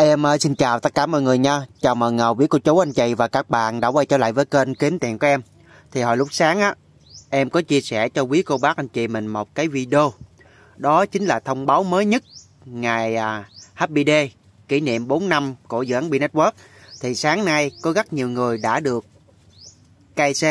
Em ờ, xin chào tất cả mọi người nha Chào mừng ờ, quý cô chú anh chị và các bạn đã quay trở lại với kênh Kiếm Tiền của em Thì hồi lúc sáng á Em có chia sẻ cho quý cô bác anh chị mình một cái video Đó chính là thông báo mới nhất Ngày à, Happy Day Kỷ niệm 4 năm của dự án B-Network Thì sáng nay có rất nhiều người đã được KC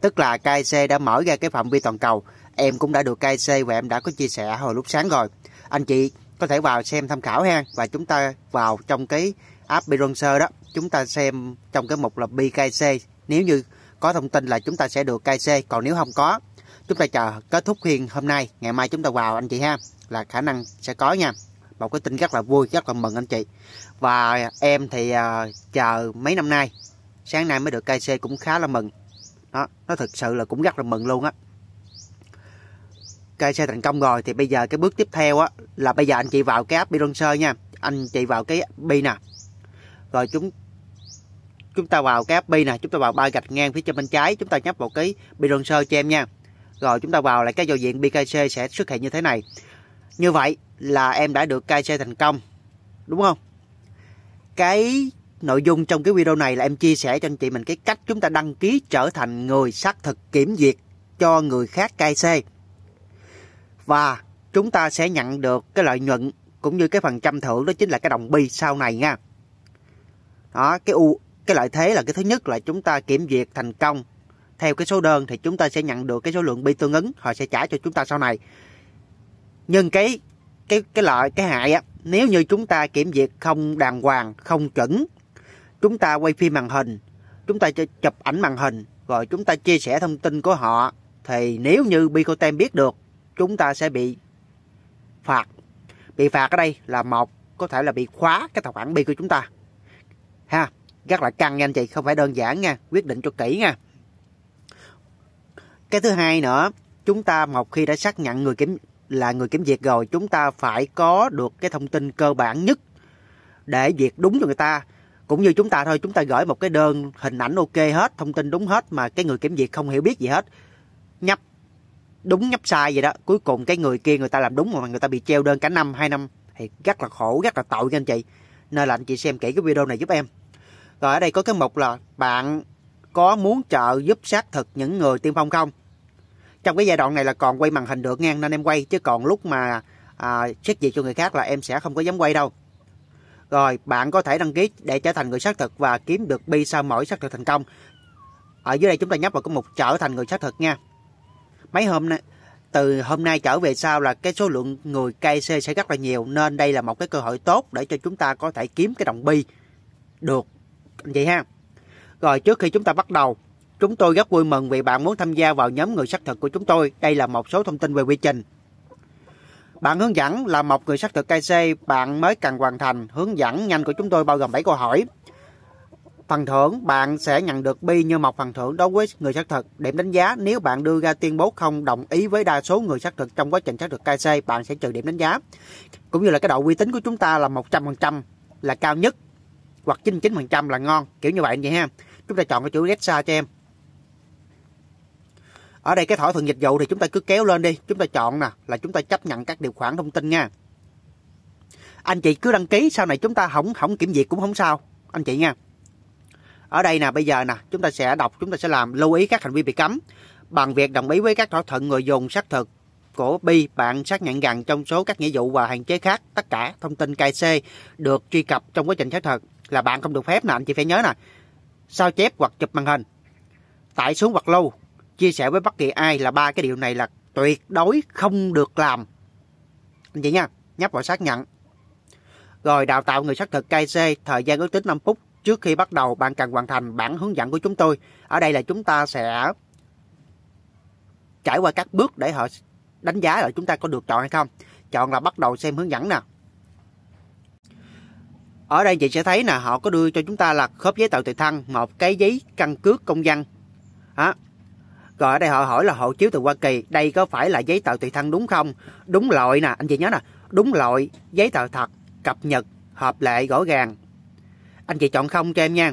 Tức là KC đã mở ra cái phạm vi toàn cầu Em cũng đã được KC và em đã có chia sẻ hồi lúc sáng rồi Anh chị có thể vào xem tham khảo ha và chúng ta vào trong cái app Bironser đó chúng ta xem trong cái mục là BKC nếu như có thông tin là chúng ta sẽ được KC còn nếu không có chúng ta chờ kết thúc phiên hôm nay ngày mai chúng ta vào anh chị ha là khả năng sẽ có nha một cái tin rất là vui rất là mừng anh chị và em thì uh, chờ mấy năm nay sáng nay mới được KC cũng khá là mừng đó nó thực sự là cũng rất là mừng luôn á KC thành công rồi thì bây giờ cái bước tiếp theo á là bây giờ anh chị vào cái app Bilancer nha anh chị vào cái bi nè rồi chúng chúng ta vào cái app bi nè chúng ta vào ba gạch ngang phía trên bên trái chúng ta nhấp vào cái Bilancer cho em nha rồi chúng ta vào lại cái giao diện BKC sẽ xuất hiện như thế này như vậy là em đã được KC thành công đúng không cái nội dung trong cái video này là em chia sẻ cho anh chị mình cái cách chúng ta đăng ký trở thành người xác thực kiểm duyệt cho người khác KC và chúng ta sẽ nhận được cái lợi nhuận cũng như cái phần trăm thưởng đó chính là cái đồng bi sau này nha. Đó, cái u cái lợi thế là cái thứ nhất là chúng ta kiểm duyệt thành công theo cái số đơn thì chúng ta sẽ nhận được cái số lượng bi tương ứng họ sẽ trả cho chúng ta sau này nhưng cái cái cái lợi cái hại á nếu như chúng ta kiểm duyệt không đàng hoàng không chuẩn chúng ta quay phim màn hình chúng ta chụp ảnh màn hình rồi chúng ta chia sẻ thông tin của họ thì nếu như Bicotem biết được chúng ta sẽ bị phạt bị phạt ở đây là một có thể là bị khóa cái tài khoản bi của chúng ta ha rất là căng nha anh chị không phải đơn giản nha quyết định cho kỹ nha cái thứ hai nữa chúng ta một khi đã xác nhận người kiểm là người kiểm duyệt rồi chúng ta phải có được cái thông tin cơ bản nhất để duyệt đúng cho người ta cũng như chúng ta thôi chúng ta gửi một cái đơn hình ảnh ok hết thông tin đúng hết mà cái người kiểm duyệt không hiểu biết gì hết nhấp đúng nhấp sai vậy đó cuối cùng cái người kia người ta làm đúng mà người ta bị treo đơn cả năm hai năm thì rất là khổ rất là tội nha anh chị nên là anh chị xem kỹ cái video này giúp em rồi ở đây có cái mục là bạn có muốn trợ giúp xác thực những người tiêm phong không trong cái giai đoạn này là còn quay màn hình được ngang nên em quay chứ còn lúc mà à, xét duyệt cho người khác là em sẽ không có dám quay đâu rồi bạn có thể đăng ký để trở thành người xác thực và kiếm được bi sao mỗi xác thực thành công ở dưới đây chúng ta nhấp vào cái mục trở thành người xác thực nha mấy hôm nay từ hôm nay trở về sau là cái số lượng người KC sẽ rất là nhiều nên đây là một cái cơ hội tốt để cho chúng ta có thể kiếm cái đồng bi được vậy ha rồi trước khi chúng ta bắt đầu chúng tôi rất vui mừng vì bạn muốn tham gia vào nhóm người xác thực của chúng tôi đây là một số thông tin về quy trình bạn hướng dẫn là một người xác thực KC bạn mới cần hoàn thành hướng dẫn nhanh của chúng tôi bao gồm 7 câu hỏi phần thưởng, bạn sẽ nhận được bi như một phần thưởng đối với người xác thực. Điểm đánh giá, nếu bạn đưa ra tuyên bố không đồng ý với đa số người xác thực trong quá trình xác thực KC, bạn sẽ trừ điểm đánh giá. Cũng như là cái độ uy tín của chúng ta là 100% là cao nhất hoặc 99% là ngon, kiểu như vậy vậy ha. Chúng ta chọn cái chữ Rexa cho em. Ở đây cái thỏa thuận dịch vụ thì chúng ta cứ kéo lên đi, chúng ta chọn nè là chúng ta chấp nhận các điều khoản thông tin nha. Anh chị cứ đăng ký sau này chúng ta không không kiểm duyệt cũng không sao, anh chị nha ở đây nè bây giờ nè chúng ta sẽ đọc chúng ta sẽ làm lưu ý các hành vi bị cấm bằng việc đồng ý với các thỏa thuận người dùng xác thực của Bi bạn xác nhận rằng trong số các nghĩa vụ và hạn chế khác tất cả thông tin KC được truy cập trong quá trình xác thực là bạn không được phép nè anh chị phải nhớ nè sao chép hoặc chụp màn hình tải xuống hoặc lưu chia sẻ với bất kỳ ai là ba cái điều này là tuyệt đối không được làm anh chị nha nhấp vào xác nhận rồi đào tạo người xác thực KC thời gian ước tính 5 phút Trước khi bắt đầu, bạn cần hoàn thành bản hướng dẫn của chúng tôi. Ở đây là chúng ta sẽ trải qua các bước để họ đánh giá là chúng ta có được chọn hay không. Chọn là bắt đầu xem hướng dẫn nè. Ở đây chị sẽ thấy nè họ có đưa cho chúng ta là khớp giấy tờ tùy thân, một cái giấy căn cước công dân. Đó. Rồi ở đây họ hỏi là hộ chiếu từ Hoa Kỳ, đây có phải là giấy tờ tùy thân đúng không? Đúng loại nè, anh chị nhớ nè, đúng loại, giấy tờ thật, cập nhật, hợp lệ, rõ ràng, anh chị chọn không cho em nha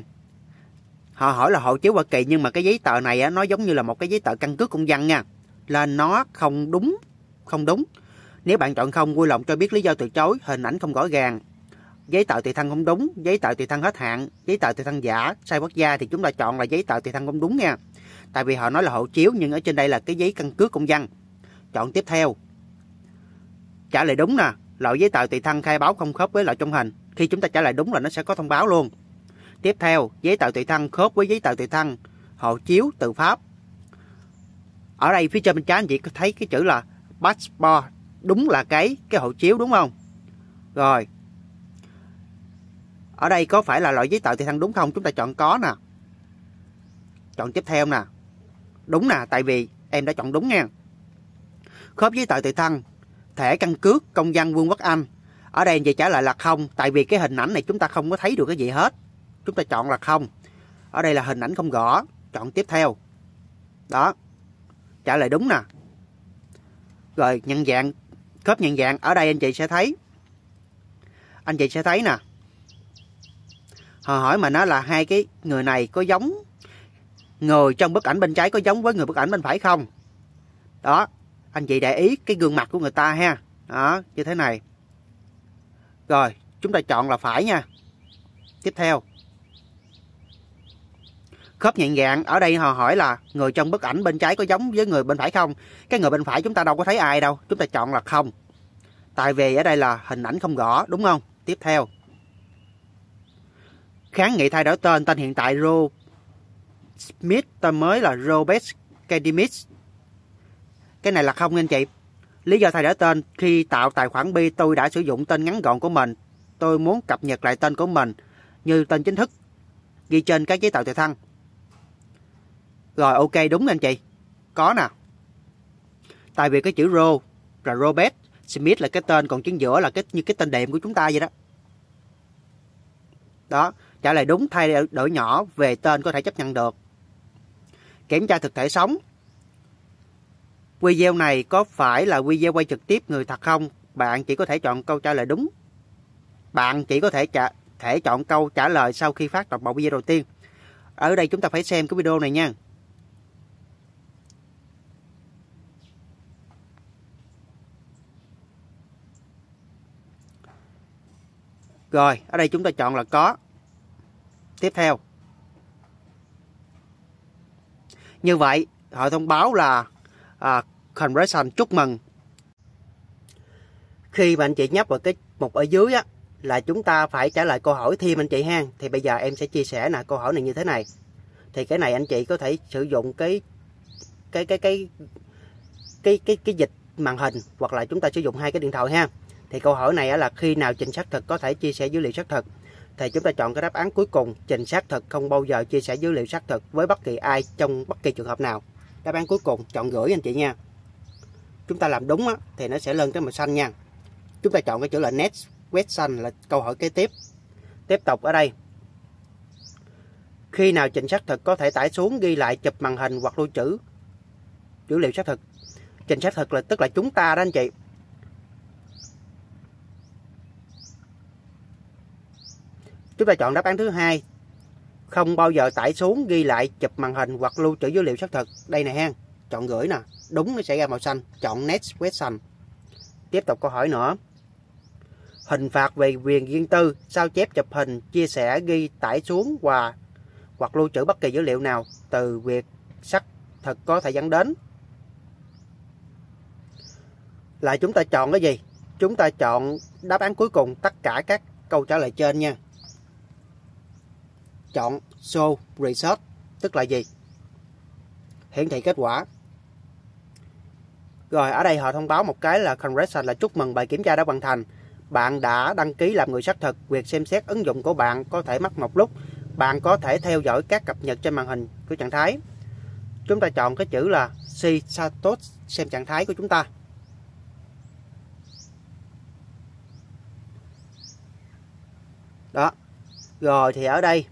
họ hỏi là hộ chiếu Hoa Kỳ nhưng mà cái giấy tờ này á, nó giống như là một cái giấy tờ căn cước công dân nha là nó không đúng không đúng nếu bạn chọn không vui lòng cho biết lý do từ chối hình ảnh không rõ ràng giấy tờ tùy thân không đúng giấy tờ tùy thân hết hạn giấy tờ tùy thân giả sai quốc gia thì chúng ta chọn là giấy tờ tùy thân không đúng nha tại vì họ nói là hộ chiếu nhưng ở trên đây là cái giấy căn cước công dân chọn tiếp theo trả lời đúng nè loại giấy tờ tùy thân khai báo không khớp với loại trong hình. Khi chúng ta trả lời đúng là nó sẽ có thông báo luôn. Tiếp theo, giấy tờ tùy thân khớp với giấy tờ tùy thân, hộ chiếu từ Pháp. Ở đây phía trên bên trái anh chị có thấy cái chữ là passport, đúng là cái cái hộ chiếu đúng không? Rồi. Ở đây có phải là loại giấy tờ tùy thân đúng không? Chúng ta chọn có nè. Chọn tiếp theo nè. Đúng nè, tại vì em đã chọn đúng nha. Khớp giấy tờ tùy thân thẻ căn cước công dân Vương quốc Anh. Ở đây về trả lời là không, tại vì cái hình ảnh này chúng ta không có thấy được cái gì hết. Chúng ta chọn là không. Ở đây là hình ảnh không rõ, chọn tiếp theo. Đó. Trả lời đúng nè. Rồi nhận dạng, khớp nhận dạng ở đây anh chị sẽ thấy. Anh chị sẽ thấy nè. Họ hỏi mà nó là hai cái người này có giống người trong bức ảnh bên trái có giống với người bức ảnh bên phải không? Đó, anh chị để ý cái gương mặt của người ta ha đó như thế này rồi chúng ta chọn là phải nha tiếp theo khớp nhận dạng ở đây họ hỏi là người trong bức ảnh bên trái có giống với người bên phải không cái người bên phải chúng ta đâu có thấy ai đâu chúng ta chọn là không tại vì ở đây là hình ảnh không rõ đúng không tiếp theo kháng nghị thay đổi tên tên hiện tại Ro Smith tên mới là Robert Kadimis cái này là không nha anh chị. Lý do thay đổi tên khi tạo tài khoản Bi tôi đã sử dụng tên ngắn gọn của mình. Tôi muốn cập nhật lại tên của mình như tên chính thức ghi trên cái giấy tờ tùy thân. Rồi ok đúng anh chị. Có nè. Tại vì cái chữ Ro là Robert Smith là cái tên còn chính giữa là cái như cái tên đệm của chúng ta vậy đó. Đó, trả lời đúng thay đổi nhỏ về tên có thể chấp nhận được. Kiểm tra thực thể sống video này có phải là video quay trực tiếp người thật không? Bạn chỉ có thể chọn câu trả lời đúng. Bạn chỉ có thể trả, thể chọn câu trả lời sau khi phát toàn bộ video đầu tiên. Ở đây chúng ta phải xem cái video này nha. Rồi, ở đây chúng ta chọn là có. Tiếp theo. Như vậy, họ thông báo là à, conversion chúc mừng khi mà anh chị nhấp vào cái mục ở dưới á là chúng ta phải trả lời câu hỏi thêm anh chị ha thì bây giờ em sẽ chia sẻ là câu hỏi này như thế này thì cái này anh chị có thể sử dụng cái cái cái cái cái cái cái dịch màn hình hoặc là chúng ta sử dụng hai cái điện thoại ha thì câu hỏi này là khi nào trình xác thực có thể chia sẻ dữ liệu xác thực thì chúng ta chọn cái đáp án cuối cùng trình xác thực không bao giờ chia sẻ dữ liệu xác thực với bất kỳ ai trong bất kỳ trường hợp nào đáp án cuối cùng chọn gửi anh chị nha chúng ta làm đúng á, thì nó sẽ lên cái màu xanh nha chúng ta chọn cái chữ là next question là câu hỏi kế tiếp tiếp tục ở đây khi nào trình xác thực có thể tải xuống ghi lại chụp màn hình hoặc lưu trữ dữ liệu xác thực trình xác thực là tức là chúng ta đó anh chị chúng ta chọn đáp án thứ hai không bao giờ tải xuống ghi lại chụp màn hình hoặc lưu trữ dữ liệu xác thực đây nè hen chọn gửi nè đúng nó sẽ ra màu xanh chọn next question tiếp tục câu hỏi nữa hình phạt về quyền riêng tư sao chép chụp hình chia sẻ ghi tải xuống và hoặc lưu trữ bất kỳ dữ liệu nào từ việc xác thực có thể dẫn đến là chúng ta chọn cái gì chúng ta chọn đáp án cuối cùng tất cả các câu trả lời trên nha chọn show result tức là gì hiển thị kết quả rồi ở đây họ thông báo một cái là congratulations là chúc mừng bài kiểm tra đã hoàn thành bạn đã đăng ký làm người xác thực việc xem xét ứng dụng của bạn có thể mất một lúc bạn có thể theo dõi các cập nhật trên màn hình của trạng thái chúng ta chọn cái chữ là si status xem trạng thái của chúng ta đó rồi thì ở đây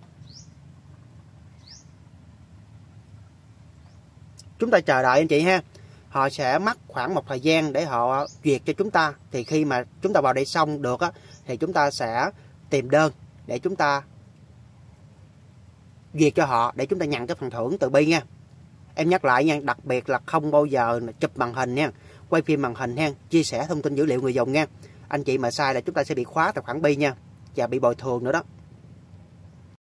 chúng ta chờ đợi anh chị ha họ sẽ mất khoảng một thời gian để họ duyệt cho chúng ta thì khi mà chúng ta vào đây xong được á, thì chúng ta sẽ tìm đơn để chúng ta duyệt cho họ để chúng ta nhận cái phần thưởng từ bi nha em nhắc lại nha đặc biệt là không bao giờ chụp màn hình nha quay phim màn hình nha chia sẻ thông tin dữ liệu người dùng nha anh chị mà sai là chúng ta sẽ bị khóa tài khoản bi nha và bị bồi thường nữa đó